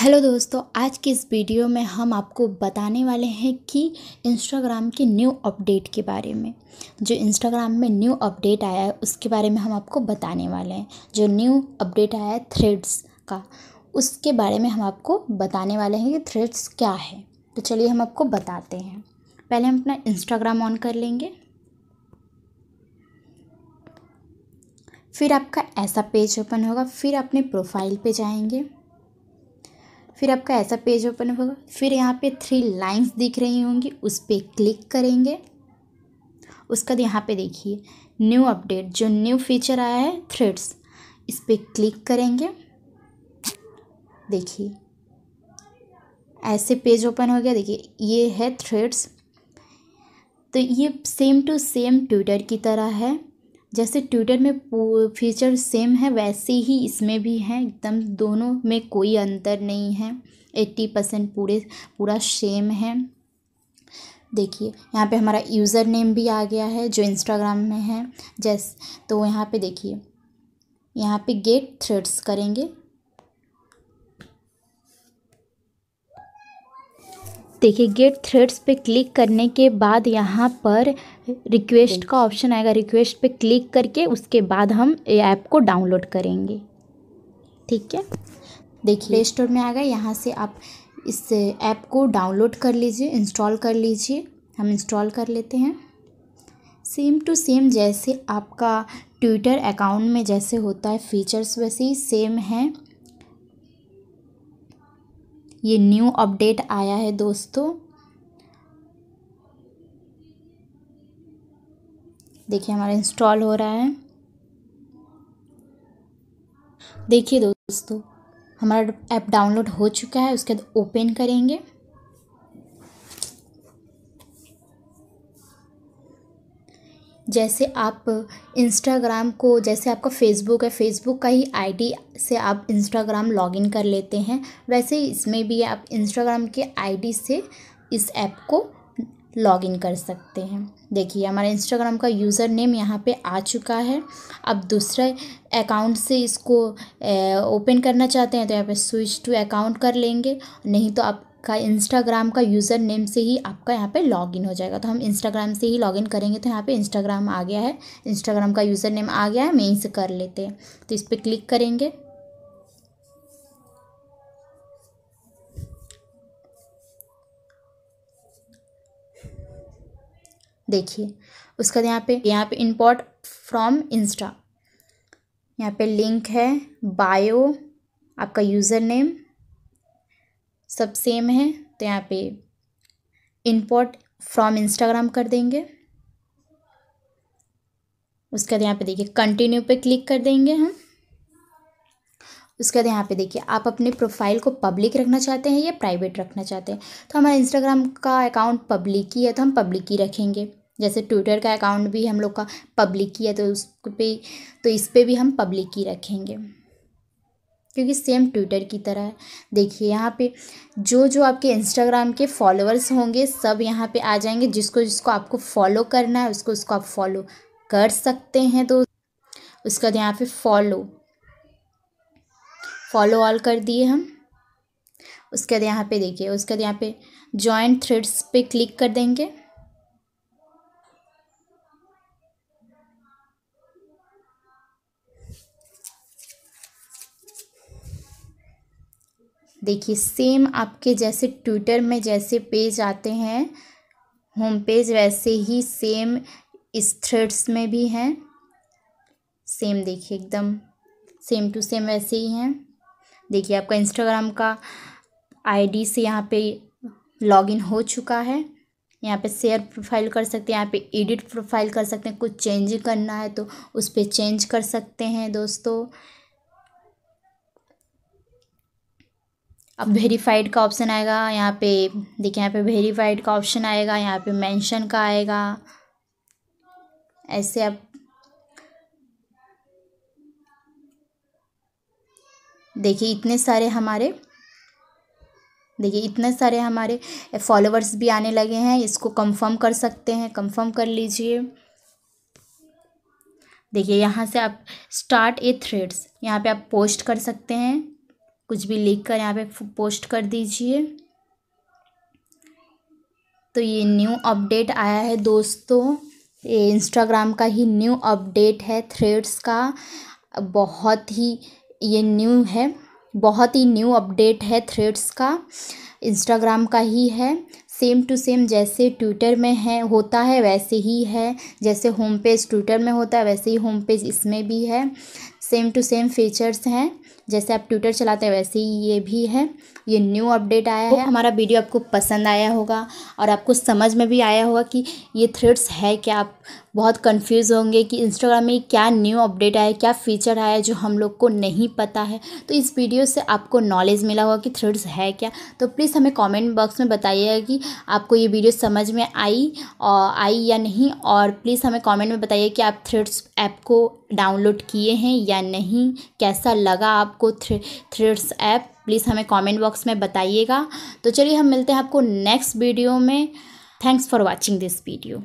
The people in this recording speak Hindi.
हेलो दोस्तों आज की इस वीडियो में हम आपको बताने वाले हैं कि इंस्टाग्राम के न्यू अपडेट के बारे में जो इंस्टाग्राम में न्यू अपडेट आया है उसके बारे में हम आपको बताने वाले हैं जो न्यू अपडेट आया है थ्रेड्स का उसके बारे में हम आपको बताने वाले हैं कि थ्रेड्स क्या है तो चलिए हम आपको बताते हैं पहले हम अपना इंस्टाग्राम ऑन कर लेंगे फिर आपका ऐसा पेज ओपन होगा फिर अपने प्रोफाइल पे जाएंगे फिर आपका ऐसा पेज ओपन होगा फिर यहाँ पे थ्री लाइंस दिख रही होंगी उस पर क्लिक करेंगे उसके बाद यहाँ पे देखिए न्यू अपडेट जो न्यू फीचर आया है थ्रेड्स इस पर क्लिक करेंगे देखिए ऐसे पेज ओपन हो गया देखिए ये है थ्रेड्स तो ये सेम टू सेम ट्विटर की तरह है जैसे ट्विटर में फीचर सेम है वैसे ही इसमें भी हैं एकदम दोनों में कोई अंतर नहीं है एट्टी परसेंट पूरे पूरा सेम है देखिए यहाँ पे हमारा यूज़र नेम भी आ गया है जो इंस्टाग्राम में है जैस तो यहाँ पे देखिए यहाँ पे गेट थ्रेड्स करेंगे देखिए गेट थ्रेड्स पे क्लिक करने के बाद यहाँ पर रिक्वेस्ट का ऑप्शन आएगा रिक्वेस्ट पे क्लिक करके उसके बाद हम ऐप को डाउनलोड करेंगे ठीक है देखिए प्ले स्टोर में आ गए यहाँ से आप इस ऐप को डाउनलोड कर लीजिए इंस्टॉल कर लीजिए हम इंस्टॉल कर लेते हैं सेम टू सेम जैसे आपका ट्विटर अकाउंट में जैसे होता है फीचर्स वैसे ही सेम है ये न्यू अपडेट आया है दोस्तों देखिए हमारा इंस्टॉल हो रहा है देखिए दोस्तों हमारा ऐप डाउनलोड हो चुका है उसके बाद ओपन करेंगे जैसे आप इंस्टाग्राम को जैसे आपका फेसबुक है फेसबुक का ही आईडी से आप इंस्टाग्राम लॉगिन कर लेते हैं वैसे ही इसमें भी आप इंस्टाग्राम के आईडी से इस ऐप को लॉगिन कर सकते हैं देखिए हमारे इंस्टाग्राम का यूज़र नेम यहाँ पे आ चुका है अब दूसरे अकाउंट से इसको ओपन करना चाहते हैं तो यहाँ पे स्विच टू अकाउंट कर लेंगे नहीं तो आप का इंस्टाग्राम का यूज़र नेम से ही आपका यहाँ पे लॉगिन हो जाएगा तो हम इंस्टाग्राम से ही लॉगिन करेंगे तो यहाँ पे इंस्टाग्राम आ गया है इंस्टाग्राम का यूज़र नेम आ गया है हम यहीं से कर लेते हैं तो इस पर क्लिक करेंगे देखिए उसके बाद यहाँ पे यहाँ पे इंपोर्ट फ्रॉम इंस्टा यहाँ पे लिंक है बायो आपका यूज़र नेम सब सेम है तो यहाँ पे इंपोर्ट फ्रॉम इंस्टाग्राम कर देंगे उसके बाद यहाँ पे देखिए कंटिन्यू पे क्लिक कर देंगे हम उसके बाद यहाँ पे देखिए आप अपने प्रोफाइल को पब्लिक रखना चाहते हैं या प्राइवेट रखना चाहते हैं तो हमारा इंस्टाग्राम का अकाउंट पब्लिक ही है तो हम पब्लिक ही रखेंगे जैसे ट्विटर का अकाउंट भी हम लोग का पब्लिक ही है तो उस पर तो इस पर भी हम पब्लिक ही रखेंगे क्योंकि सेम ट्विटर की तरह है देखिए यहाँ पे जो जो आपके इंस्टाग्राम के फॉलोअर्स होंगे सब यहाँ पे आ जाएंगे जिसको जिसको आपको फॉलो करना है उसको उसको आप फॉलो कर सकते हैं तो उसके बाद यहाँ पे फॉलो फॉलो ऑल कर दिए हम उसके बाद यहाँ पे देखिए उसके बाद यहाँ पे ज्वाइंट थ्रेड्स पे क्लिक कर देंगे देखिए सेम आपके जैसे ट्विटर में जैसे पेज आते हैं होम पेज वैसे ही सेम इस थ्रेड्स में भी हैं सेम देखिए एकदम सेम टू सेम वैसे ही हैं देखिए आपका इंस्टाग्राम का आईडी से यहाँ पे लॉगिन हो चुका है यहाँ पे शेयर प्रोफाइल कर सकते हैं यहाँ पे एडिट प्रोफाइल कर सकते हैं कुछ चेंज करना है तो उस पर चेंज कर सकते हैं दोस्तों अब वेरीफाइड का ऑप्शन आएगा यहाँ पे देखिए यहाँ पे वेरीफाइड का ऑप्शन आएगा यहाँ पे मेंशन का आएगा ऐसे आप देखिए इतने सारे हमारे देखिए इतने सारे हमारे फॉलोअर्स भी आने लगे हैं इसको कंफर्म कर सकते हैं कंफर्म कर लीजिए देखिए यहाँ से आप स्टार्ट ए थ्रेड्स यहाँ पे आप पोस्ट कर सकते हैं कुछ भी लिख कर यहाँ पे पोस्ट कर दीजिए तो ये न्यू अपडेट आया है दोस्तों ये इंस्टाग्राम का ही न्यू अपडेट है थ्रेड्स का बहुत ही ये न्यू है बहुत ही न्यू अपडेट है थ्रेड्स का इंस्टाग्राम का ही है सेम टू सेम जैसे ट्विटर में है होता है वैसे ही है जैसे होम पेज ट्विटर में होता है वैसे ही होम पेज इसमें भी है सेम टू सेम फीचर्स हैं जैसे आप ट्विटर चलाते हैं वैसे ही ये भी है ये न्यू अपडेट आया है हमारा वीडियो आपको पसंद आया होगा और आपको समझ में भी आया होगा कि ये थ्रेड्स है क्या आप बहुत कंफ्यूज होंगे कि इंस्टाग्राम में क्या न्यू अपडेट आया क्या फीचर आया जो हम लोग को नहीं पता है तो इस वीडियो से आपको नॉलेज मिला होगा कि थ्रेड्स है क्या तो प्लीज़ हमें कमेंट बॉक्स में बताइएगा कि आपको ये वीडियो समझ में आई और आई या नहीं और प्लीज़ हमें कमेंट में बताइए कि आप थ्रेड्स ऐप को डाउनलोड किए हैं या नहीं कैसा लगा आप आपको थ्री थ्रेड्स ऐप प्लीज़ हमें कमेंट बॉक्स में बताइएगा तो चलिए हम मिलते हैं आपको नेक्स्ट वीडियो में thanks for watching this video